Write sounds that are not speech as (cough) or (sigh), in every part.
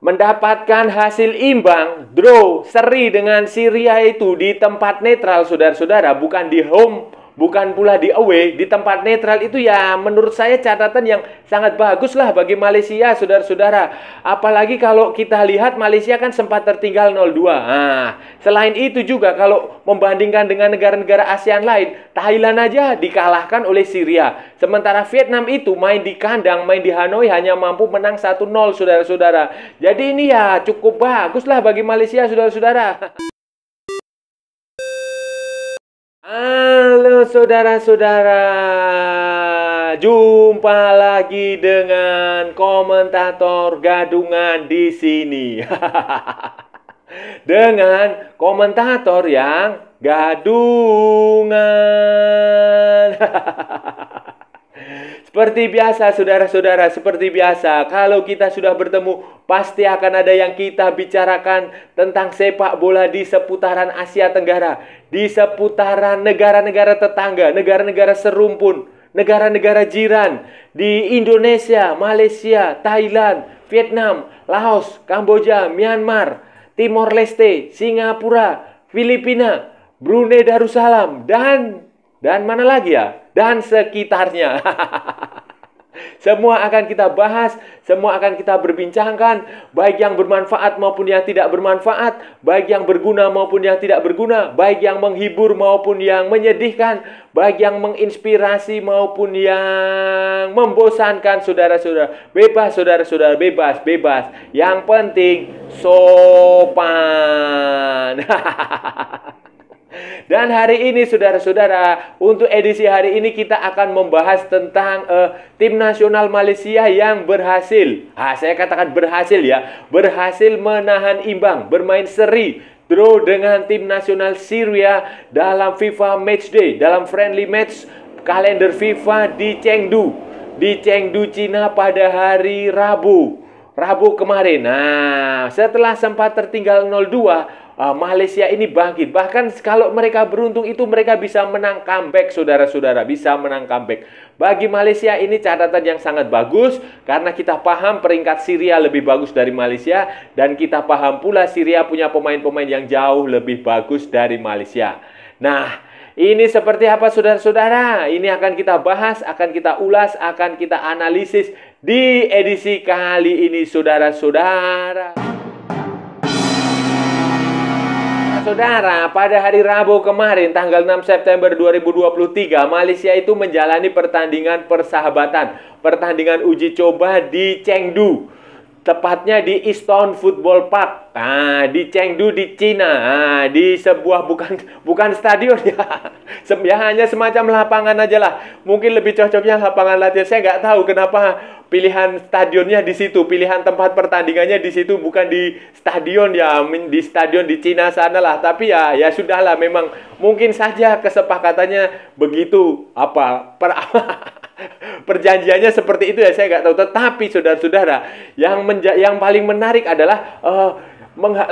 mendapatkan hasil imbang, draw, seri dengan Syria itu di tempat netral saudara-saudara, bukan di home bukan pula di away, di tempat netral itu ya menurut saya catatan yang sangat bagus lah bagi Malaysia, saudara-saudara. Apalagi kalau kita lihat Malaysia kan sempat tertinggal 0-2. Nah, selain itu juga kalau membandingkan dengan negara-negara ASEAN lain, Thailand aja dikalahkan oleh Syria. Sementara Vietnam itu main di kandang, main di Hanoi hanya mampu menang 1-0, saudara-saudara. Jadi ini ya cukup bagus lah bagi Malaysia, saudara-saudara. (laughs) Halo saudara-saudara, jumpa lagi dengan komentator gadungan di sini. (laughs) dengan komentator yang gadungan. (laughs) Seperti biasa, saudara-saudara, seperti biasa, kalau kita sudah bertemu, pasti akan ada yang kita bicarakan tentang sepak bola di seputaran Asia Tenggara, di seputaran negara-negara tetangga, negara-negara serumpun, negara-negara jiran, di Indonesia, Malaysia, Thailand, Vietnam, Laos, Kamboja, Myanmar, Timor Leste, Singapura, Filipina, Brunei Darussalam, dan dan mana lagi ya? Dan sekitarnya. (laughs) semua akan kita bahas, semua akan kita berbincangkan, baik yang bermanfaat maupun yang tidak bermanfaat, baik yang berguna maupun yang tidak berguna, baik yang menghibur maupun yang menyedihkan, baik yang menginspirasi maupun yang membosankan saudara-saudara. Bebas saudara-saudara, bebas, bebas. Yang penting sopan. (laughs) Dan hari ini saudara-saudara, untuk edisi hari ini kita akan membahas tentang uh, tim nasional Malaysia yang berhasil. Ah, saya katakan berhasil ya, berhasil menahan imbang, bermain seri draw dengan tim nasional Syria dalam FIFA Matchday, dalam friendly match kalender FIFA di Chengdu, di Chengdu Cina pada hari Rabu. Rabu kemarin. Nah, setelah sempat tertinggal 0 Ah, Malaysia ini bangkit. Bahkan kalau mereka beruntung itu mereka bisa menang comeback saudara-saudara, bisa menang comeback. Bagi Malaysia ini catatan yang sangat bagus karena kita paham peringkat Syria lebih bagus dari Malaysia dan kita paham pula Syria punya pemain-pemain yang jauh lebih bagus dari Malaysia. Nah, ini seperti apa saudara-saudara? Ini akan kita bahas, akan kita ulas, akan kita analisis di edisi kali ini saudara-saudara. Saudara, pada hari Rabu kemarin tanggal 6 September 2023, Malaysia itu menjalani pertandingan persahabatan, pertandingan uji coba di Chengdu. Tepatnya di Easton Football Park, Nah, di Chengdu di Cina, Nah, di sebuah bukan bukan stadion (laughs) ya, ya hanya semacam lapangan aja lah. Mungkin lebih cocoknya lapangan latihan. Saya nggak tahu kenapa pilihan stadionnya di situ, pilihan tempat pertandingannya di situ bukan di stadion ya, di stadion di Cina sana lah. Tapi ya ya sudah lah memang mungkin saja kesepakatannya begitu apa per (laughs) (laughs) perjanjiannya seperti itu ya saya nggak tahu. Tetapi saudara-saudara, yang menja yang paling menarik adalah uh,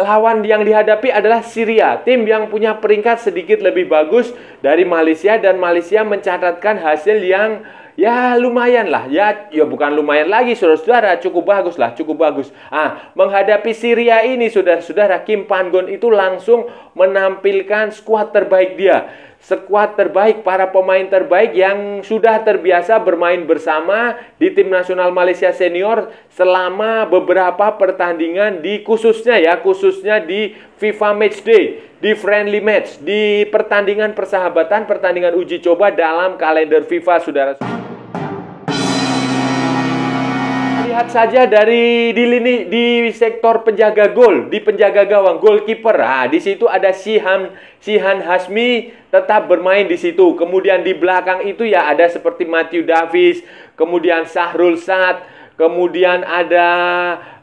lawan yang dihadapi adalah Syria, tim yang punya peringkat sedikit lebih bagus dari Malaysia dan Malaysia mencatatkan hasil yang ya lumayan lah, ya ya bukan lumayan lagi saudara-saudara, cukup bagus lah, cukup bagus. Ah, menghadapi Syria ini saudara-saudara Kim Pan itu langsung menampilkan skuad terbaik dia sekuat terbaik, para pemain terbaik yang sudah terbiasa bermain bersama di tim nasional Malaysia senior selama beberapa pertandingan di khususnya ya, khususnya di FIFA Match Day, di friendly match, di pertandingan persahabatan, pertandingan uji coba dalam kalender FIFA Saudara-saudara. lihat saja dari di lini di sektor penjaga gol, di penjaga gawang, goalkeeper. Ah, di situ ada Sihan Sihan Hasmi tetap bermain di situ. Kemudian di belakang itu ya ada seperti Matthew Davis, kemudian Sahrul Sat, kemudian ada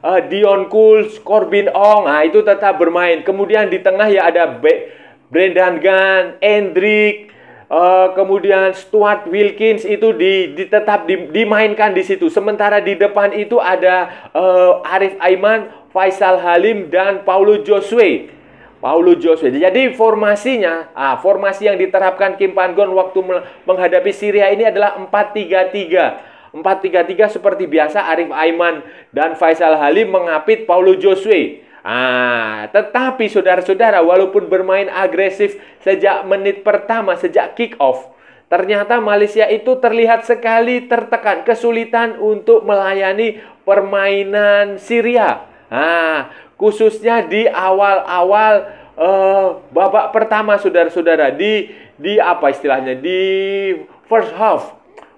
uh, Dion Kuls, Corbin Ong. ah itu tetap bermain. Kemudian di tengah ya ada Be Brendan Gan, Endrik. Uh, kemudian Stuart Wilkins itu di, di tetap di, dimainkan di situ. Sementara di depan itu ada uh, Arif Aiman, Faisal Halim dan Paulo Josue. Paulo Josue. Jadi formasinya, ah, formasi yang diterapkan Kim Panggon waktu menghadapi Syria ini adalah 4-3-3. 4-3-3 seperti biasa Arif Aiman dan Faisal Halim mengapit Paulo Josue. Ah, tetapi saudara-saudara, walaupun bermain agresif sejak menit pertama, sejak kick off, ternyata Malaysia itu terlihat sekali tertekan, kesulitan untuk melayani permainan Syria. Ah, khususnya di awal-awal uh, babak pertama, saudara-saudara, di di apa istilahnya di first half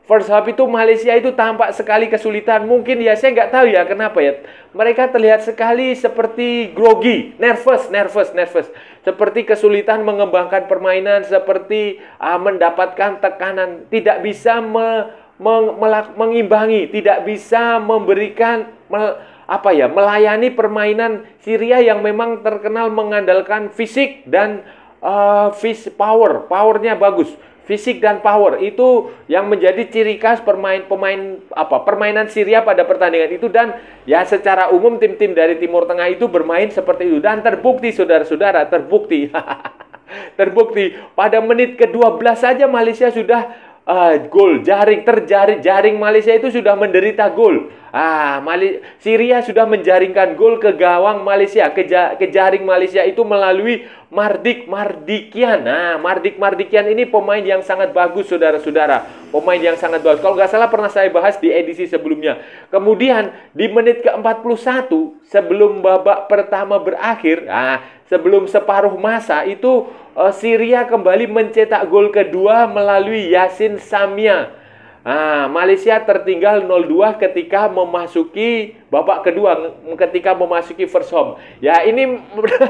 First half itu Malaysia itu tampak sekali kesulitan. Mungkin ya saya nggak tahu ya kenapa ya. Mereka terlihat sekali seperti grogi, nervous, nervous, nervous. Seperti kesulitan mengembangkan permainan, seperti uh, mendapatkan tekanan, tidak bisa me, meng, mengimbangi, tidak bisa memberikan me, apa ya, melayani permainan Syria yang memang terkenal mengandalkan fisik dan uh, ah, fish power, powernya bagus fisik dan power itu yang menjadi ciri khas permain pemain apa permainan Syria pada pertandingan itu dan ya secara umum tim-tim dari Timur Tengah itu bermain seperti itu dan terbukti saudara-saudara terbukti (laughs) terbukti pada menit ke-12 saja Malaysia sudah uh, gol jaring terjaring jaring Malaysia itu sudah menderita gol. Ah, Mali Syria sudah menjaringkan gol ke gawang Malaysia, ke, ja ke jaring Malaysia itu melalui Mardik Mardikian. Nah, Mardik Mardikian ini pemain yang sangat bagus saudara-saudara. Pemain yang sangat bagus. Kalau nggak salah pernah saya bahas di edisi sebelumnya. Kemudian di menit ke-41 sebelum babak pertama berakhir, ah sebelum separuh masa itu eh, Syria kembali mencetak gol kedua melalui Yasin Samia. Nah, Malaysia tertinggal 0-2 ketika memasuki babak kedua ketika memasuki first home. Ya ini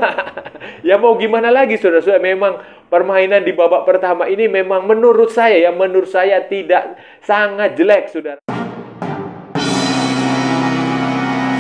(laughs) ya mau gimana lagi Saudara-saudara memang permainan di babak pertama ini memang menurut saya ya menurut saya tidak sangat jelek Saudara.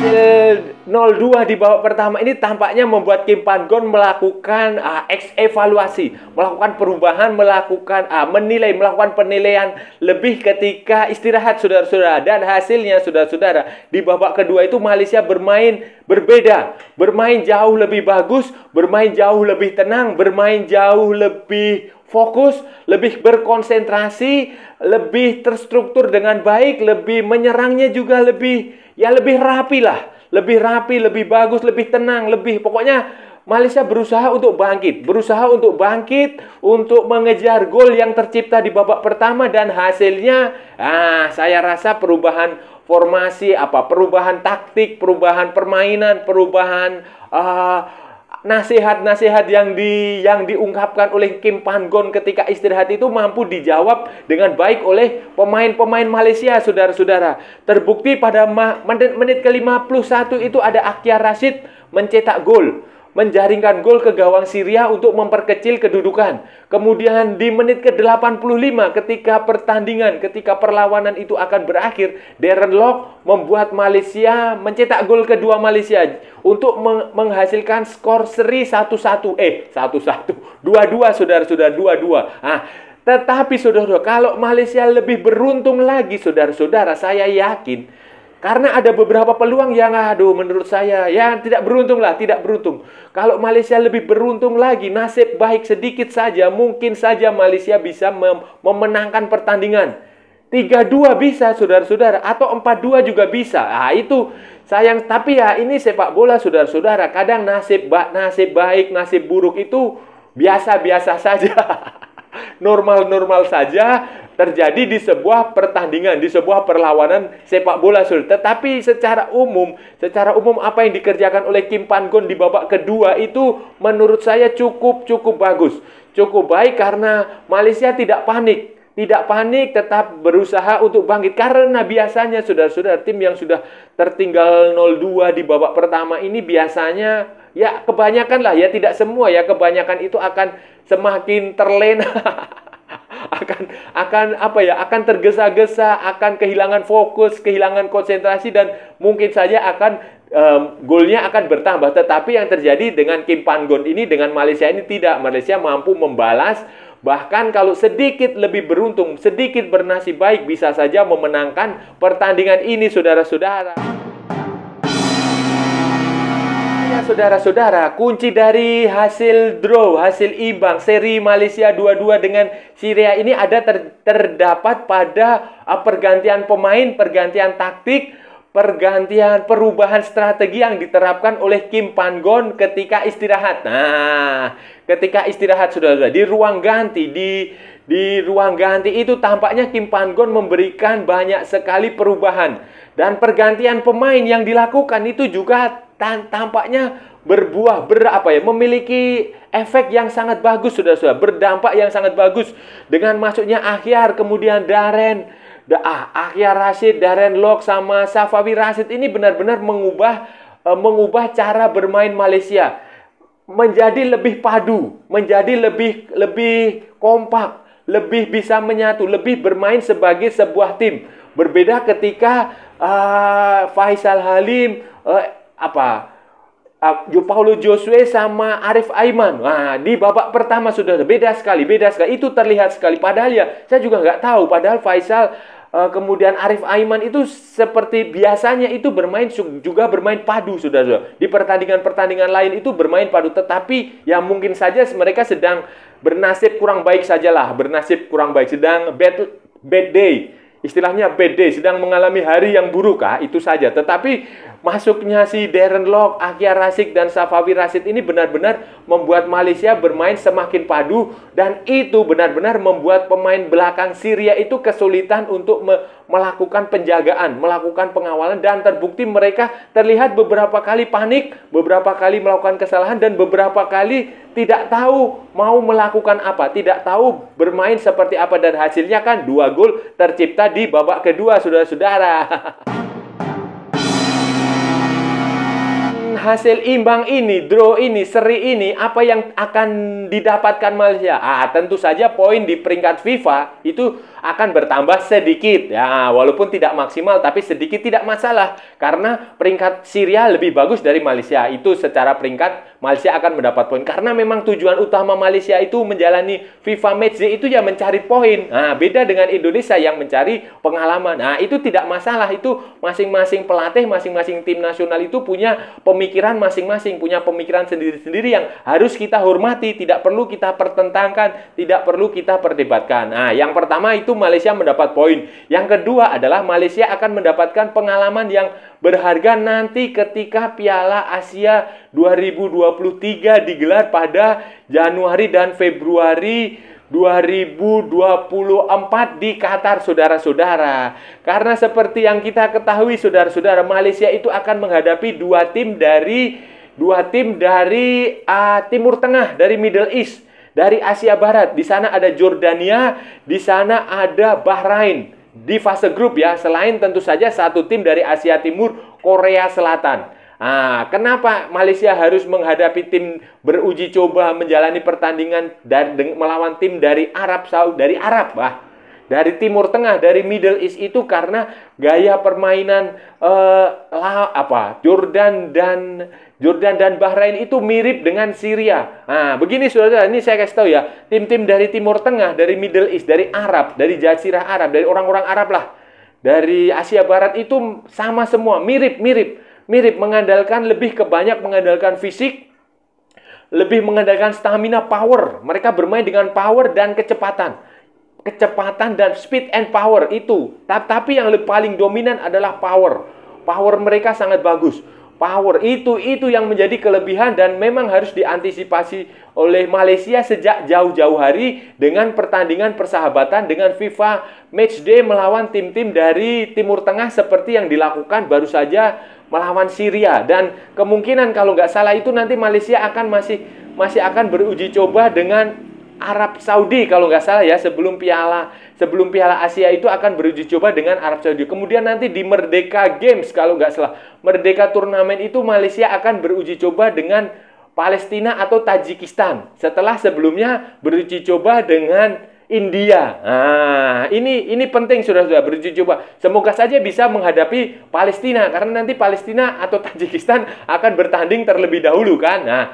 hasil 0-2 di babak pertama ini tampaknya membuat Kim Pan-gon melakukan uh, evaluasi, melakukan perubahan, melakukan uh, menilai, melakukan penilaian lebih ketika istirahat saudara-saudara dan hasilnya saudara-saudara di babak kedua itu Malaysia bermain berbeda, bermain jauh lebih bagus, bermain jauh lebih tenang, bermain jauh lebih fokus, lebih berkonsentrasi, lebih terstruktur dengan baik, lebih menyerangnya juga lebih ya lebih rapi lah, lebih rapi, lebih bagus, lebih tenang, lebih pokoknya Malaysia berusaha untuk bangkit, berusaha untuk bangkit untuk mengejar gol yang tercipta di babak pertama dan hasilnya ah saya rasa perubahan formasi apa perubahan taktik, perubahan permainan, perubahan uh, nasihat-nasihat yang di yang diungkapkan oleh Kim Pan-gon ketika istirahat itu mampu dijawab dengan baik oleh pemain-pemain Malaysia saudara-saudara. Terbukti pada menit menit ke-51 itu ada Akiar Rashid mencetak gol menjaringkan gol ke gawang Syria untuk memperkecil kedudukan. Kemudian di menit ke-85 ketika pertandingan, ketika perlawanan itu akan berakhir, Darren Lock membuat Malaysia mencetak gol kedua Malaysia untuk menghasilkan skor seri 1-1. Eh, 1-1. 2-2 Saudara-saudara, 2-2. Ah, tetapi saudara, kalau Malaysia lebih beruntung lagi saudara-saudara, saya yakin karena ada beberapa peluang yang aduh menurut saya yang tidak beruntung lah, tidak beruntung. Kalau Malaysia lebih beruntung lagi, nasib baik sedikit saja mungkin saja Malaysia bisa mem memenangkan pertandingan. 3-2 bisa saudara-saudara atau 4-2 juga bisa. Ah, itu sayang tapi ya ini sepak bola saudara-saudara. Kadang nasib ba nasib baik, nasib buruk itu biasa-biasa saja. (laughs) Normal-normal saja terjadi di sebuah pertandingan, di sebuah perlawanan sepak bola, Sul. Tetapi secara umum, secara umum apa yang dikerjakan oleh Kim pan di babak kedua itu menurut saya cukup-cukup bagus. Cukup baik karena Malaysia tidak panik, tidak panik, tetap berusaha untuk bangkit. Karena biasanya saudara-saudara tim yang sudah tertinggal 0-2 di babak pertama ini biasanya ya kebanyakan lah ya tidak semua ya kebanyakan itu akan semakin terlena (laughs) akan akan apa ya akan tergesa-gesa akan kehilangan fokus kehilangan konsentrasi dan mungkin saja akan um, golnya akan bertambah tetapi yang terjadi dengan Kim Panggon ini dengan Malaysia ini tidak Malaysia mampu membalas bahkan kalau sedikit lebih beruntung sedikit bernasib baik bisa saja memenangkan pertandingan ini saudara-saudara saudara-saudara, kunci dari hasil draw, hasil imbang seri Malaysia 2-2 dengan Syria ini ada ter terdapat pada ah, pergantian pemain, pergantian taktik, pergantian perubahan strategi yang diterapkan oleh Kim Panggon ketika istirahat. Nah, ketika istirahat Saudara-saudara di ruang ganti di di ruang ganti itu tampaknya Kim Panggon memberikan banyak sekali perubahan dan pergantian pemain yang dilakukan itu juga tampaknya berbuah ber apa ya memiliki efek yang sangat bagus sudah sudah berdampak yang sangat bagus dengan masuknya akhir kemudian Daren ah, akhir Rashid Daren Lok sama Safawi Rashid ini benar-benar mengubah eh, mengubah cara bermain Malaysia menjadi lebih padu menjadi lebih lebih kompak lebih bisa menyatu lebih bermain sebagai sebuah tim berbeda ketika uh, Faisal Halim uh, apa ah, Jo Paulo Josue sama Arif Aiman. Nah, di babak pertama sudah beda sekali, beda sekali. Itu terlihat sekali. Padahal ya, saya juga nggak tahu. Padahal Faisal ah, kemudian Arif Aiman itu seperti biasanya itu bermain juga bermain padu sudah-sudah. Di pertandingan-pertandingan lain itu bermain padu, tetapi yang mungkin saja mereka sedang bernasib kurang baik sajalah, bernasib kurang baik, sedang bad bad day istilahnya bad day sedang mengalami hari yang buruk ah itu saja tetapi Masuknya si Darren Lock, Akia Rasik, dan Safawi Rasid ini benar-benar membuat Malaysia bermain semakin padu dan itu benar-benar membuat pemain belakang Syria itu kesulitan untuk me melakukan penjagaan, melakukan pengawalan dan terbukti mereka terlihat beberapa kali panik, beberapa kali melakukan kesalahan dan beberapa kali tidak tahu mau melakukan apa, tidak tahu bermain seperti apa dan hasilnya kan dua gol tercipta di babak kedua saudara-saudara. (laughs) hasil imbang ini, draw ini, seri ini, apa yang akan didapatkan Malaysia? Ah, tentu saja poin di peringkat FIFA itu akan bertambah sedikit. Ya, walaupun tidak maksimal tapi sedikit tidak masalah karena peringkat Syria lebih bagus dari Malaysia. Itu secara peringkat Malaysia akan mendapat poin karena memang tujuan utama Malaysia itu menjalani FIFA Matchday itu ya mencari poin. Nah, beda dengan Indonesia yang mencari pengalaman. Nah, itu tidak masalah. Itu masing-masing pelatih, masing-masing tim nasional itu punya pemikiran masing-masing, punya pemikiran sendiri-sendiri yang harus kita hormati, tidak perlu kita pertentangkan, tidak perlu kita perdebatkan. Nah, yang pertama itu Malaysia mendapat poin. Yang kedua adalah Malaysia akan mendapatkan pengalaman yang berharga nanti ketika Piala Asia 2023 digelar pada Januari dan Februari 2024 di Qatar saudara-saudara. Karena seperti yang kita ketahui saudara-saudara, Malaysia itu akan menghadapi dua tim dari dua tim dari uh, Timur Tengah, dari Middle East, dari Asia Barat. Di sana ada Jordania, di sana ada Bahrain di fase grup ya. Selain tentu saja satu tim dari Asia Timur, Korea Selatan. Ah, kenapa Malaysia harus menghadapi tim beruji coba menjalani pertandingan dari, melawan tim dari Arab Saudi, dari Arab bah, dari Timur Tengah, dari Middle East itu karena gaya permainan eh, apa Jordan dan Jordan dan Bahrain itu mirip dengan Syria. Nah, begini saudara, ini saya kasih tahu ya, tim-tim dari Timur Tengah, dari Middle East, dari Arab, dari Jazirah Arab, dari orang-orang Arab lah, dari Asia Barat itu sama semua, mirip-mirip mirip mengandalkan lebih ke banyak mengandalkan fisik, lebih mengandalkan stamina power. Mereka bermain dengan power dan kecepatan. Kecepatan dan speed and power itu. Tapi yang paling dominan adalah power. Power mereka sangat bagus. Power itu itu yang menjadi kelebihan dan memang harus diantisipasi oleh Malaysia sejak jauh-jauh hari dengan pertandingan persahabatan dengan FIFA Matchday melawan tim-tim dari Timur Tengah seperti yang dilakukan baru saja melawan Syria dan kemungkinan kalau nggak salah itu nanti Malaysia akan masih masih akan beruji coba dengan Arab Saudi kalau nggak salah ya sebelum Piala sebelum Piala Asia itu akan beruji coba dengan Arab Saudi. Kemudian nanti di Merdeka Games kalau nggak salah Merdeka turnamen itu Malaysia akan beruji coba dengan Palestina atau Tajikistan. Setelah sebelumnya beruji coba dengan India. Nah, ini ini penting sudah-sudah coba. Semoga saja bisa menghadapi Palestina karena nanti Palestina atau (laughs) Tajikistan akan bertanding terlebih dahulu kan. Nah,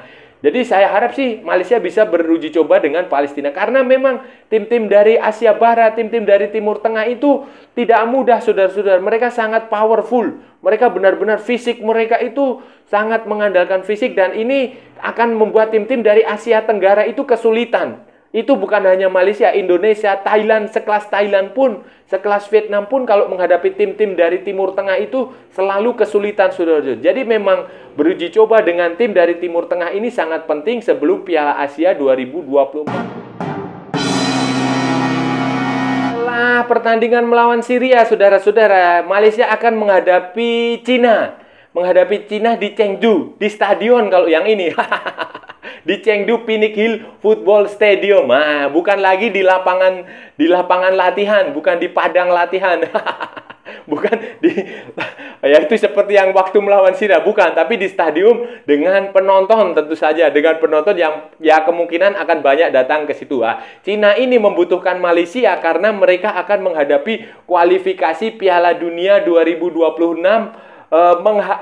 jadi saya harap sih Malaysia bisa beruji coba dengan Palestina karena memang tim-tim dari Asia Barat, tim-tim dari Timur Tengah itu tidak mudah saudara-saudara. Mereka sangat powerful. Mereka benar-benar fisik mereka itu sangat mengandalkan fisik dan ini akan membuat tim-tim dari Asia Tenggara itu kesulitan itu bukan hanya Malaysia, Indonesia, Thailand, sekelas Thailand pun, sekelas Vietnam pun kalau menghadapi tim-tim dari Timur Tengah itu selalu kesulitan saudara Jadi memang beruji coba dengan tim dari Timur Tengah ini sangat penting sebelum Piala Asia 2024. Setelah pertandingan melawan Syria, saudara-saudara, Malaysia akan menghadapi Cina. Menghadapi Cina di Chengdu, di stadion kalau yang ini. (laughs) di Chengdu Phoenix Hill Football Stadium. Nah, bukan lagi di lapangan di lapangan latihan, bukan di padang latihan. (laughs) bukan di (laughs) ya itu seperti yang waktu melawan Sina bukan, tapi di stadium dengan penonton tentu saja dengan penonton yang ya kemungkinan akan banyak datang ke situ. Ah. Cina ini membutuhkan Malaysia karena mereka akan menghadapi kualifikasi Piala Dunia 2026 uh,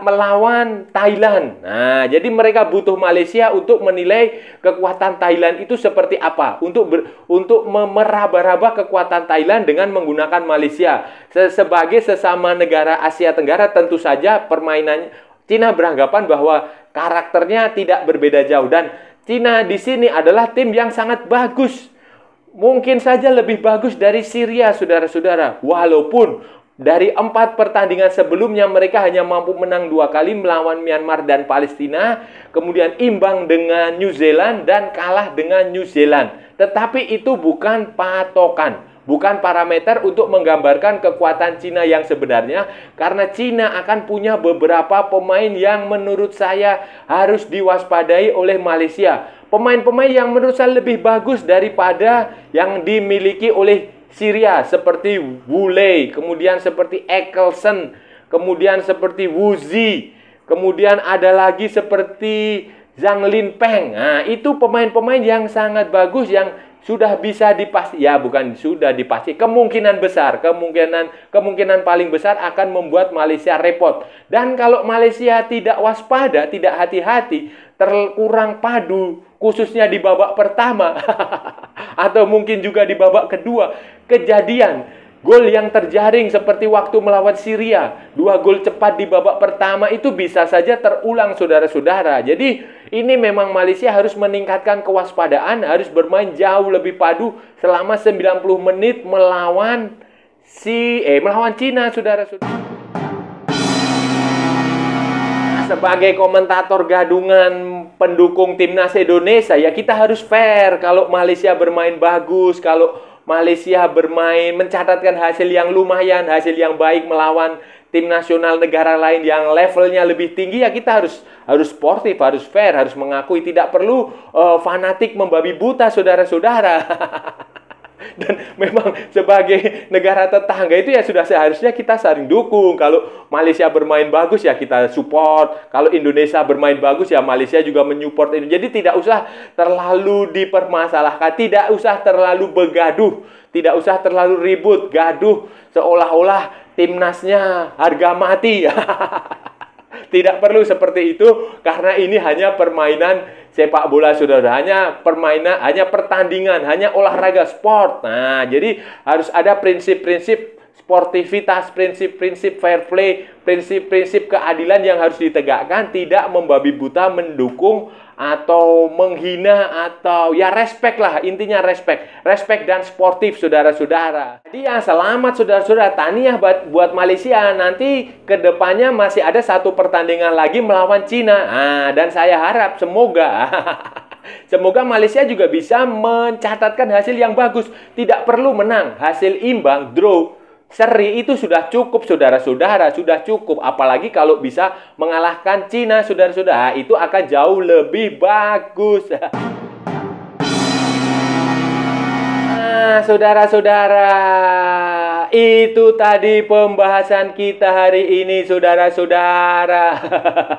melawan Thailand. Nah, jadi mereka butuh Malaysia untuk menilai kekuatan Thailand itu seperti apa untuk ber, untuk meraba-raba kekuatan Thailand dengan menggunakan Malaysia. Sebagai sesama negara Asia Tenggara tentu saja permainan Cina beranggapan bahwa karakternya tidak berbeda jauh dan Cina di sini adalah tim yang sangat bagus mungkin saja lebih bagus dari Syria, saudara-saudara. Walaupun dari empat pertandingan sebelumnya mereka hanya mampu menang dua kali melawan Myanmar dan Palestina, kemudian imbang dengan New Zealand dan kalah dengan New Zealand. Tetapi itu bukan patokan, bukan parameter untuk menggambarkan kekuatan Cina yang sebenarnya karena Cina akan punya beberapa pemain yang menurut saya harus diwaspadai oleh Malaysia. Pemain-pemain yang menurut saya lebih bagus daripada yang dimiliki oleh Syria seperti Wule, kemudian seperti Eccleston, kemudian seperti Wuzi, kemudian ada lagi seperti Zhang Linpeng. Nah, itu pemain-pemain yang sangat bagus yang sudah bisa dipasti ya bukan sudah dipasti kemungkinan besar kemungkinan kemungkinan paling besar akan membuat Malaysia repot dan kalau Malaysia tidak waspada tidak hati-hati terkurang padu khususnya di babak pertama (laughs) atau mungkin juga di babak kedua kejadian Gol yang terjaring seperti waktu melawan Syria, dua gol cepat di babak pertama itu bisa saja terulang saudara-saudara. Jadi ini memang Malaysia harus meningkatkan kewaspadaan, harus bermain jauh lebih padu selama 90 menit melawan si eh melawan Cina saudara-saudara sebagai komentator gadungan pendukung timnas Indonesia ya kita harus fair kalau Malaysia bermain bagus kalau Malaysia bermain mencatatkan hasil yang lumayan, hasil yang baik melawan tim nasional negara lain yang levelnya lebih tinggi ya kita harus harus sportif, harus fair, harus mengakui tidak perlu uh, fanatik membabi buta saudara-saudara. (laughs) Dan memang sebagai negara tetangga itu ya sudah seharusnya kita saling dukung. Kalau Malaysia bermain bagus ya kita support. Kalau Indonesia bermain bagus ya Malaysia juga menyupport ini Jadi tidak usah terlalu dipermasalahkan, tidak usah terlalu begaduh, tidak usah terlalu ribut, gaduh seolah-olah timnasnya harga mati. (laughs) Tidak perlu seperti itu karena ini hanya permainan sepak bola sudah hanya permainan, hanya pertandingan, hanya olahraga sport. Nah, jadi harus ada prinsip-prinsip sportivitas, prinsip-prinsip fair play, prinsip-prinsip keadilan yang harus ditegakkan, tidak membabi buta mendukung atau menghina atau ya respect lah, intinya respect. Respect dan sportif saudara-saudara. Jadi ya selamat saudara-saudara, taniah buat, buat Malaysia. Nanti kedepannya masih ada satu pertandingan lagi melawan Cina. Nah, dan saya harap semoga (laughs) Semoga Malaysia juga bisa mencatatkan hasil yang bagus. Tidak perlu menang, hasil imbang, draw, Seri itu sudah cukup, saudara-saudara, sudah cukup. Apalagi kalau bisa mengalahkan Cina, saudara-saudara, itu akan jauh lebih bagus. (laughs) saudara-saudara, itu tadi pembahasan kita hari ini, saudara-saudara.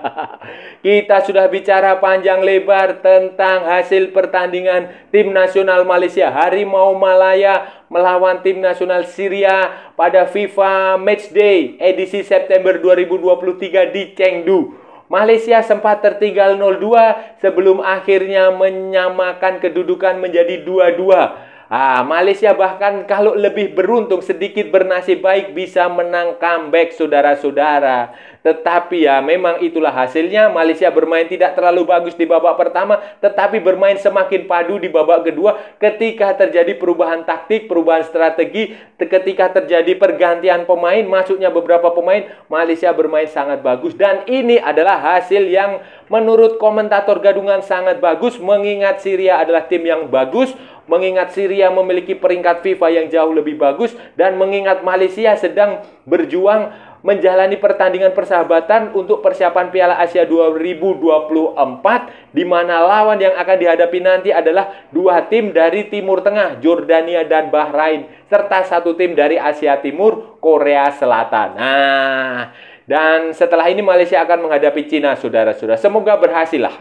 (laughs) kita sudah bicara panjang lebar tentang hasil pertandingan tim nasional Malaysia Harimau Malaya melawan tim nasional Syria pada FIFA Match Day edisi September 2023 di Chengdu. Malaysia sempat tertinggal 0-2 sebelum akhirnya menyamakan kedudukan menjadi 2-2. Ah, Malaysia bahkan kalau lebih beruntung sedikit bernasib baik bisa menang comeback saudara-saudara. Tetapi ya memang itulah hasilnya Malaysia bermain tidak terlalu bagus di babak pertama tetapi bermain semakin padu di babak kedua ketika terjadi perubahan taktik, perubahan strategi, ketika terjadi pergantian pemain, masuknya beberapa pemain, Malaysia bermain sangat bagus dan ini adalah hasil yang menurut komentator gadungan sangat bagus mengingat Syria adalah tim yang bagus, mengingat Syria memiliki peringkat FIFA yang jauh lebih bagus dan mengingat Malaysia sedang berjuang menjalani pertandingan persahabatan untuk persiapan Piala Asia 2024 di mana lawan yang akan dihadapi nanti adalah dua tim dari Timur Tengah, Jordania dan Bahrain serta satu tim dari Asia Timur, Korea Selatan. Nah, dan setelah ini Malaysia akan menghadapi Cina, saudara-saudara. Semoga berhasil lah.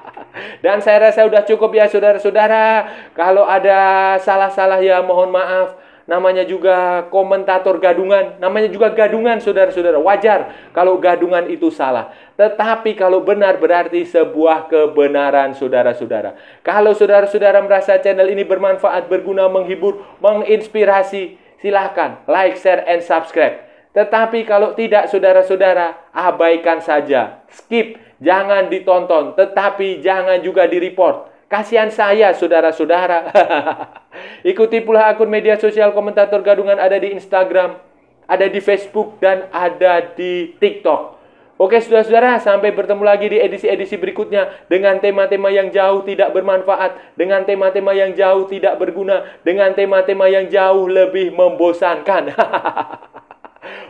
(laughs) Dan saya rasa sudah cukup ya, saudara-saudara. Kalau ada salah-salah ya mohon maaf. Namanya juga komentator gadungan. Namanya juga gadungan, saudara-saudara. Wajar kalau gadungan itu salah. Tetapi kalau benar berarti sebuah kebenaran saudara-saudara. Kalau saudara-saudara merasa channel ini bermanfaat, berguna, menghibur, menginspirasi, silahkan like, share, and subscribe. Tetapi kalau tidak saudara-saudara, abaikan saja. Skip, jangan ditonton, tetapi jangan juga di report. Kasihan saya saudara-saudara. (laughs) Ikuti pula akun media sosial komentator gadungan ada di Instagram, ada di Facebook dan ada di TikTok. Oke saudara-saudara, sampai bertemu lagi di edisi-edisi berikutnya dengan tema-tema yang jauh tidak bermanfaat, dengan tema-tema yang jauh tidak berguna, dengan tema-tema yang jauh lebih membosankan. (laughs)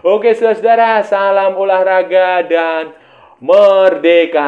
Oke saudara, salam olahraga dan merdeka.